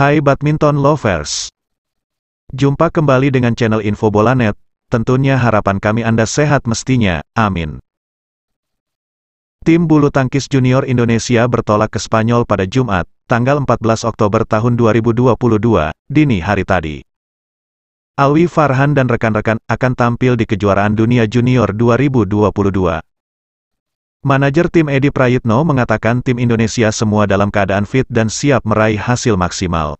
Hai badminton lovers. Jumpa kembali dengan channel Info Bola Net. Tentunya harapan kami Anda sehat mestinya. Amin. Tim bulu tangkis junior Indonesia bertolak ke Spanyol pada Jumat, tanggal 14 Oktober tahun 2022, dini hari tadi. Alwi Farhan dan rekan-rekan akan tampil di kejuaraan dunia junior 2022. Manajer tim Edi Prayitno mengatakan tim Indonesia semua dalam keadaan fit dan siap meraih hasil maksimal.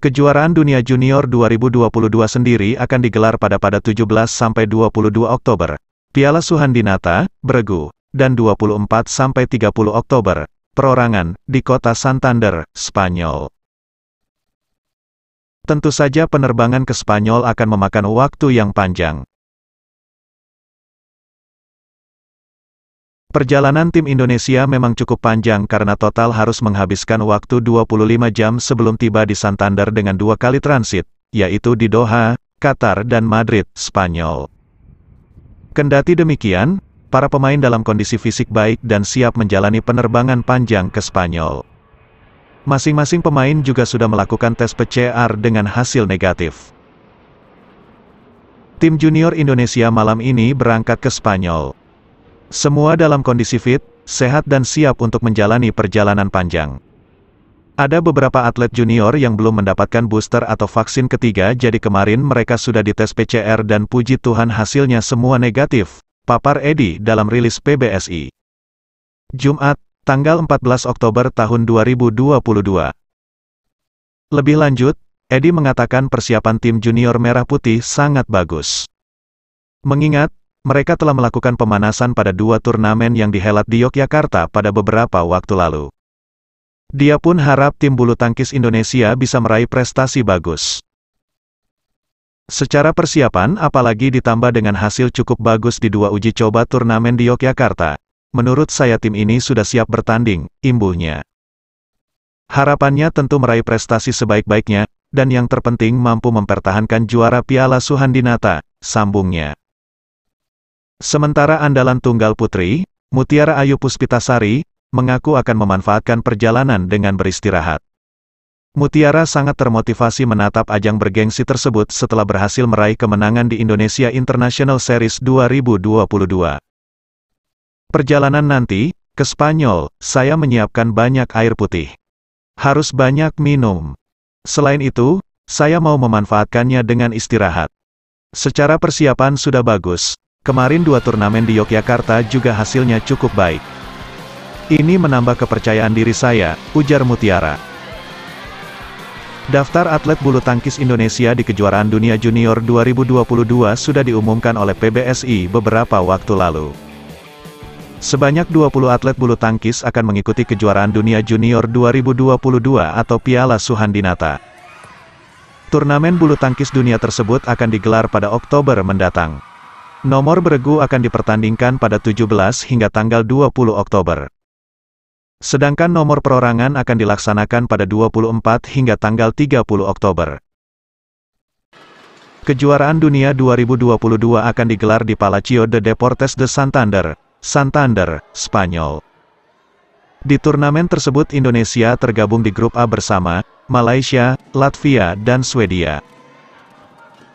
Kejuaraan Dunia Junior 2022 sendiri akan digelar pada pada 17 sampai 22 Oktober. Piala Suhandinata, Bregu, dan 24 sampai 30 Oktober. Perorangan di kota Santander, Spanyol. Tentu saja penerbangan ke Spanyol akan memakan waktu yang panjang. Perjalanan tim Indonesia memang cukup panjang karena total harus menghabiskan waktu 25 jam sebelum tiba di Santander dengan dua kali transit, yaitu di Doha, Qatar dan Madrid, Spanyol. Kendati demikian, para pemain dalam kondisi fisik baik dan siap menjalani penerbangan panjang ke Spanyol. Masing-masing pemain juga sudah melakukan tes PCR dengan hasil negatif. Tim junior Indonesia malam ini berangkat ke Spanyol. Semua dalam kondisi fit, sehat dan siap untuk menjalani perjalanan panjang. Ada beberapa atlet junior yang belum mendapatkan booster atau vaksin ketiga jadi kemarin mereka sudah dites PCR dan puji Tuhan hasilnya semua negatif, papar Edi dalam rilis PBSI. Jumat, tanggal 14 Oktober tahun 2022. Lebih lanjut, Edi mengatakan persiapan tim junior merah putih sangat bagus. Mengingat, mereka telah melakukan pemanasan pada dua turnamen yang dihelat di Yogyakarta pada beberapa waktu lalu. Dia pun harap tim bulu tangkis Indonesia bisa meraih prestasi bagus. Secara persiapan apalagi ditambah dengan hasil cukup bagus di dua uji coba turnamen di Yogyakarta, menurut saya tim ini sudah siap bertanding, imbuhnya. Harapannya tentu meraih prestasi sebaik-baiknya, dan yang terpenting mampu mempertahankan juara Piala Suhandinata, sambungnya. Sementara andalan tunggal putri, Mutiara Ayu Puspitasari, mengaku akan memanfaatkan perjalanan dengan beristirahat. Mutiara sangat termotivasi menatap ajang bergengsi tersebut setelah berhasil meraih kemenangan di Indonesia International Series 2022. Perjalanan nanti, ke Spanyol, saya menyiapkan banyak air putih. Harus banyak minum. Selain itu, saya mau memanfaatkannya dengan istirahat. Secara persiapan sudah bagus, Kemarin dua turnamen di Yogyakarta juga hasilnya cukup baik. Ini menambah kepercayaan diri saya, ujar Mutiara. Daftar atlet bulu tangkis Indonesia di kejuaraan dunia junior 2022 sudah diumumkan oleh PBSI beberapa waktu lalu. Sebanyak 20 atlet bulu tangkis akan mengikuti kejuaraan dunia junior 2022 atau Piala Suhandinata. Turnamen bulu tangkis dunia tersebut akan digelar pada Oktober mendatang. Nomor beregu akan dipertandingkan pada 17 hingga tanggal 20 Oktober. Sedangkan nomor perorangan akan dilaksanakan pada 24 hingga tanggal 30 Oktober. Kejuaraan Dunia 2022 akan digelar di Palacio de Deportes de Santander, Santander, Spanyol. Di turnamen tersebut Indonesia tergabung di grup A bersama Malaysia, Latvia, dan Swedia.